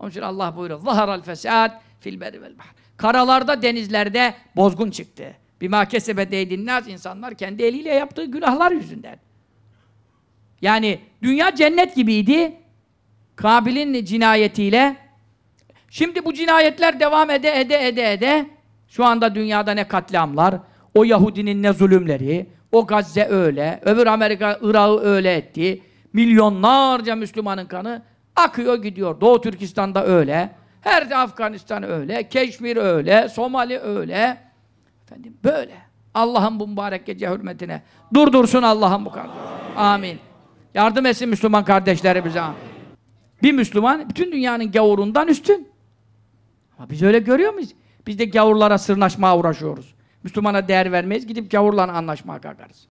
Onun için Allah buyuruyor. Zaharal fesad fil beri vel bahr. Karalarda, denizlerde bozgun çıktı. Bir Bima kesebe değdinnaz insanlar kendi eliyle yaptığı günahlar yüzünden. Yani dünya cennet gibiydi. Kabil'in cinayetiyle. Şimdi bu cinayetler devam ede ede ede ede. Şu anda dünyada ne katliamlar, o Yahudinin ne zulümleri, o Gazze öyle, öbür Amerika Irak'ı öyle etti. Milyonlarca Müslümanın kanı Akıyor gidiyor. Doğu Türkistan'da öyle. Her de Afganistan öyle. Keşmir öyle. Somali öyle. Efendim böyle. Allah'ın bu mübarek gece hürmetine. Durdursun Allah'ın bu kadar. Amin. Yardım etsin Müslüman kardeşlerimize. Bir Müslüman bütün dünyanın gavurundan üstün. Ama biz öyle görüyor muyuz? Biz de gavurlara sırnaşmaya uğraşıyoruz. Müslümana değer vermeyiz, gidip gavurla anlaşmaya kalkarız.